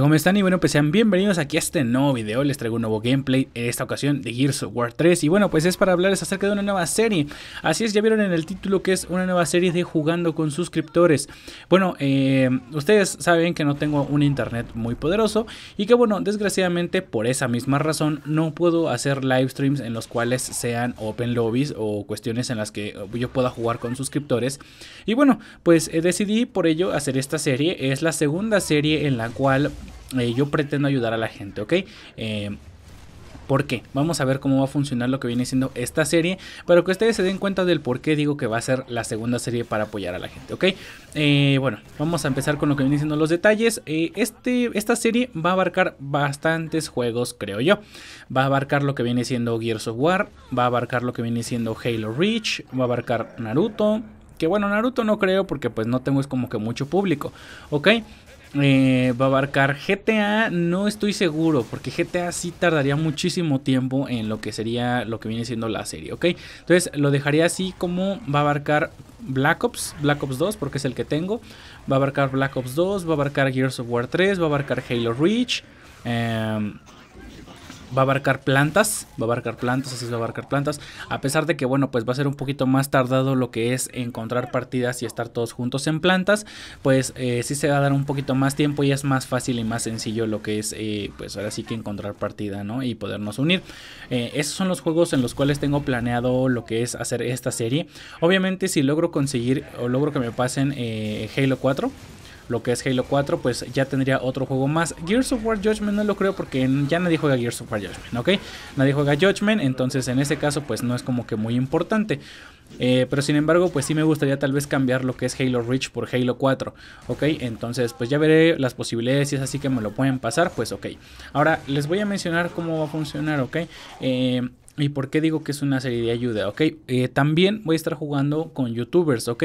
¿cómo están? Y bueno, pues sean bienvenidos aquí a este nuevo video, les traigo un nuevo gameplay, en esta ocasión de Gears of War 3 Y bueno, pues es para hablarles acerca de una nueva serie Así es, ya vieron en el título que es una nueva serie de Jugando con suscriptores Bueno, eh, ustedes saben que no tengo un internet muy poderoso Y que bueno, desgraciadamente por esa misma razón no puedo hacer live streams en los cuales sean open lobbies O cuestiones en las que yo pueda jugar con suscriptores Y bueno, pues eh, decidí por ello hacer esta serie, es la segunda serie en la cual eh, yo pretendo ayudar a la gente, ¿ok? Eh, ¿Por qué? Vamos a ver cómo va a funcionar lo que viene siendo esta serie Pero que ustedes se den cuenta del por qué digo que va a ser la segunda serie para apoyar a la gente, ¿ok? Eh, bueno, vamos a empezar con lo que viene siendo los detalles. este, esta serie va a abarcar bastantes juegos, creo yo. Va a abarcar lo que viene siendo Gears of War, va a abarcar lo que viene siendo Halo Reach, va a abarcar Naruto, que bueno, Naruto no creo porque pues no tengo es como que mucho público, ¿ok? Eh, va a abarcar GTA, no estoy seguro, porque GTA sí tardaría muchísimo tiempo en lo que sería lo que viene siendo la serie, ¿ok? Entonces lo dejaría así como va a abarcar Black Ops, Black Ops 2, porque es el que tengo, va a abarcar Black Ops 2, va a abarcar Gears of War 3, va a abarcar Halo Reach, eh, va a abarcar plantas, va a abarcar plantas, así se va a abarcar plantas, a pesar de que bueno, pues va a ser un poquito más tardado lo que es encontrar partidas y estar todos juntos en plantas, pues eh, sí se va a dar un poquito más tiempo y es más fácil y más sencillo lo que es eh, pues ahora sí que encontrar partida, ¿no? Y podernos unir. Eh, esos son los juegos en los cuales tengo planeado lo que es hacer esta serie. Obviamente si logro conseguir o logro que me pasen Halo 4, lo que es Halo 4, pues ya tendría otro juego más. Gears of War Judgment no lo creo porque ya nadie juega Gears of War Judgment, ¿ok? Nadie juega Judgment, entonces en ese caso pues no es como que muy importante. Eh, pero sin embargo, pues sí me gustaría tal vez cambiar lo que es Halo Reach por Halo 4, ¿ok? Entonces, pues ya veré las posibilidades, si es así que me lo pueden pasar, pues ok. Ahora, les voy a mencionar cómo va a funcionar, ¿ok? Eh, ¿Y por qué digo que es una serie de ayuda? Ok, eh, también voy a estar jugando con youtubers, ok.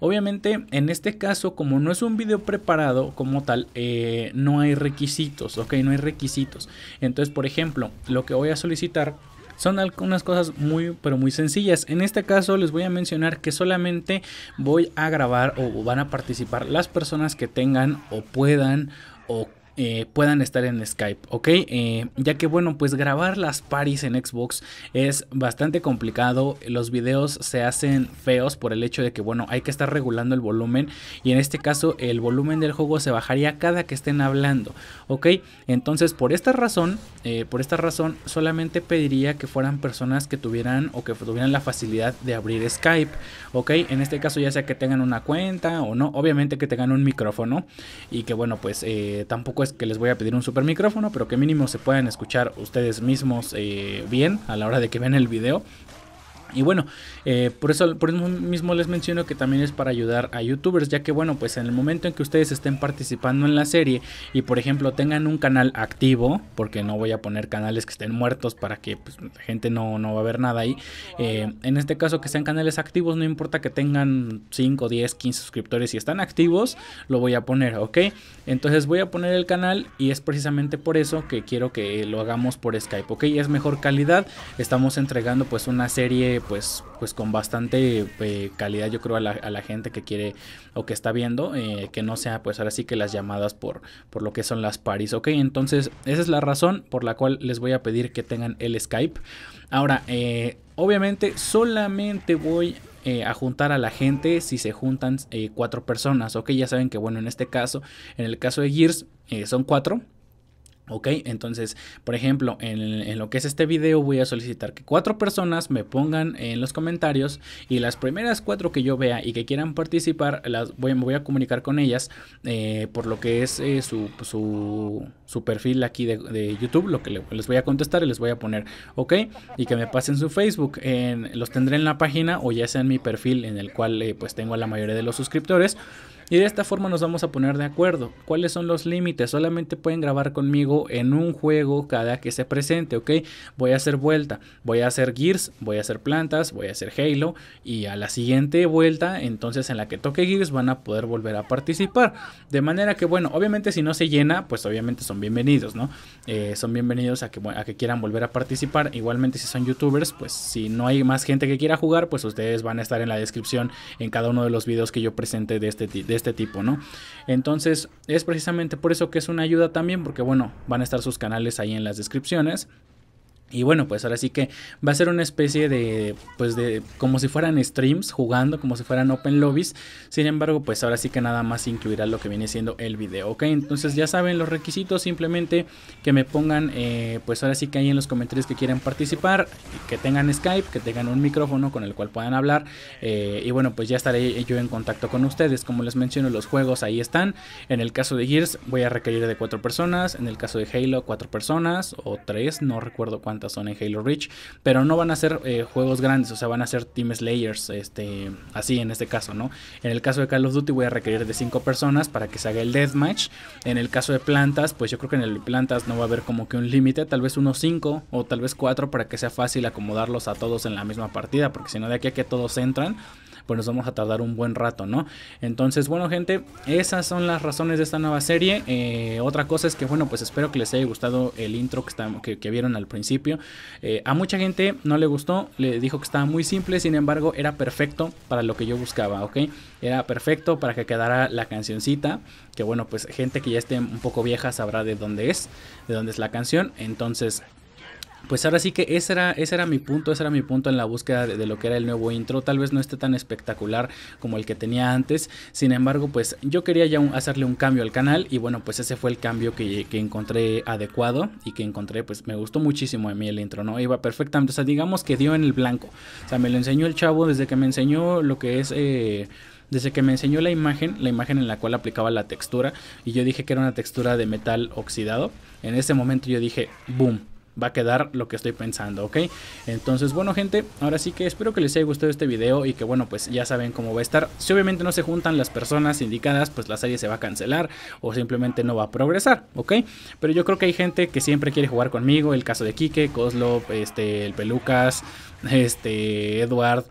Obviamente, en este caso, como no es un video preparado como tal, eh, no hay requisitos, ok, no hay requisitos. Entonces, por ejemplo, lo que voy a solicitar son algunas cosas muy pero muy sencillas en este caso les voy a mencionar que solamente voy a grabar o van a participar las personas que tengan o puedan o eh, puedan estar en Skype, ¿ok? Eh, ya que bueno, pues grabar las paris en Xbox es bastante complicado, los videos se hacen feos por el hecho de que bueno, hay que estar regulando el volumen y en este caso el volumen del juego se bajaría cada que estén hablando, ¿ok? Entonces por esta razón, eh, por esta razón solamente pediría que fueran personas que tuvieran o que tuvieran la facilidad de abrir Skype, ¿ok? En este caso ya sea que tengan una cuenta o no, obviamente que tengan un micrófono y que bueno, pues tampoco pues, que les voy a pedir un super micrófono, pero que mínimo se puedan escuchar ustedes mismos eh, bien a la hora de que ven el video. Y bueno, eh, por eso por eso mismo les menciono que también es para ayudar a youtubers, ya que bueno, pues en el momento en que ustedes estén participando en la serie y por ejemplo tengan un canal activo, porque no voy a poner canales que estén muertos para que pues, la gente no, va a ver nada ahí, eh, en este caso que sean canales activos, no importa que tengan 5, 10, 15 suscriptores, si están activos, lo voy a poner, ¿ok? Entonces voy a poner el canal y es precisamente por eso que quiero que lo hagamos por Skype, ¿ok? Es mejor calidad, estamos entregando pues una serie pues, pues con bastante eh, calidad yo creo a la, gente que quiere o que está viendo, eh, que no sea pues ahora sí que las llamadas por, por lo que son las paris, ok, entonces esa es la razón por la cual les voy a pedir que tengan el Skype. Ahora, eh, obviamente solamente voy a juntar a la gente si se juntan cuatro personas. Ok, ya saben que bueno, en este caso, en el caso de Gears, son cuatro. Ok, entonces, por ejemplo, en, lo que es este video voy a solicitar que cuatro personas me pongan en los comentarios y las primeras cuatro que yo vea y que quieran participar, las voy, me voy a comunicar con ellas eh, por lo que es eh, su, su, perfil aquí de, YouTube, lo que les voy a contestar y les voy a poner, ok, y que me pasen su Facebook, los tendré en la página o ya sea en mi perfil en el cual eh, pues tengo a la mayoría de los suscriptores. Y de esta forma nos vamos a poner de acuerdo. ¿Cuáles son los límites? Solamente pueden grabar conmigo en un juego cada que se presente, ¿ok? Voy a hacer vuelta, voy a hacer Gears, voy a hacer plantas, voy a hacer Halo y a la siguiente vuelta, entonces en la que toque Gears van a poder volver a participar. De manera que, bueno, obviamente si no se llena, pues obviamente son bienvenidos, ¿no? Eh, son bienvenidos a que, a que quieran volver a participar. Igualmente si son youtubers, pues si no hay más gente que quiera jugar, pues ustedes van a estar en la descripción en cada uno de los videos que yo presente de este, de este tipo, ¿no? Entonces es precisamente por eso que es una ayuda también, porque bueno, van a estar sus canales ahí en las descripciones y bueno, pues ahora sí que va a ser una especie de, pues de, como si fueran streams jugando, como si fueran open lobbies. Sin embargo, pues ahora sí que nada más incluirá lo que viene siendo el video, ¿ok? Entonces ya saben los requisitos, simplemente que me pongan, eh, pues ahora sí que ahí en los comentarios que quieran participar, que tengan Skype, que tengan un micrófono con el cual puedan hablar. Eh, y bueno, pues ya estaré yo en contacto con ustedes. Como les menciono, los juegos ahí están. En el caso de Gears voy a requerir de cuatro personas, en el caso de Halo cuatro personas o tres, no recuerdo cuánto son en Halo Reach, pero no van a ser eh, juegos grandes, o sea, van a ser Team Slayers, este, así en este caso, ¿no? En el caso de Call of Duty voy a requerir de 5 personas para que se haga el deathmatch. En el caso de plantas, pues yo creo que en el plantas no va a haber como que un límite, tal vez unos 5 o tal vez 4 para que sea fácil acomodarlos a todos en la misma partida, porque si no de aquí a que todos entran, pues nos vamos a tardar un buen rato, ¿no? Entonces, bueno, gente, esas son las razones de esta nueva serie. Eh, otra cosa es que, bueno, pues espero que les haya gustado el intro que vieron al principio. Eh, a mucha gente no le gustó, le dijo que estaba muy simple, sin embargo era perfecto para lo que yo buscaba, ¿ok? Era perfecto para que quedara la cancioncita, que bueno, pues gente que ya esté un poco vieja sabrá de dónde es, de dónde es la canción, entonces pues ahora sí que ese era, ese era mi punto, ese era mi punto en la búsqueda de, lo que era el nuevo intro. Tal vez no esté tan espectacular como el que tenía antes. Sin embargo, pues yo quería ya hacerle un cambio al canal. Y bueno, pues ese fue el cambio que, encontré adecuado y que encontré, pues me gustó muchísimo a mí el intro, ¿no? Iba perfectamente. O sea, digamos que dio en el blanco. O sea, me lo enseñó el chavo desde que me enseñó lo que es. Eh, desde que me enseñó la imagen, la imagen en la cual aplicaba la textura, y yo dije que era una textura de metal oxidado, en ese momento yo dije, boom, va a quedar lo que estoy pensando, ¿ok? Entonces, bueno gente, ahora sí que espero que les haya gustado este video y que bueno, pues ya saben cómo va a estar. Si obviamente no se juntan las personas indicadas, pues la serie se va a cancelar o simplemente no va a progresar, ¿ok? Pero yo creo que hay gente que siempre quiere jugar conmigo, el caso de Kike, coslo este, el Pelucas, este, Edward...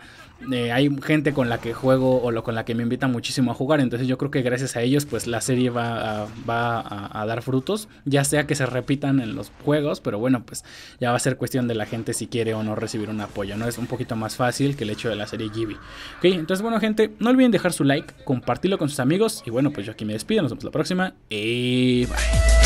Eh, hay gente con la que juego o lo, con la que me invitan muchísimo a jugar. Entonces yo creo que gracias a ellos pues la serie va, a, va a, dar frutos. Ya sea que se repitan en los juegos, pero bueno pues ya va a ser cuestión de la gente si quiere o no recibir un apoyo. No es un poquito más fácil que el hecho de la serie Gibi. Ok, entonces bueno gente, no olviden dejar su like, compartirlo con sus amigos y bueno pues yo aquí me despido. Nos vemos la próxima y eh, bye.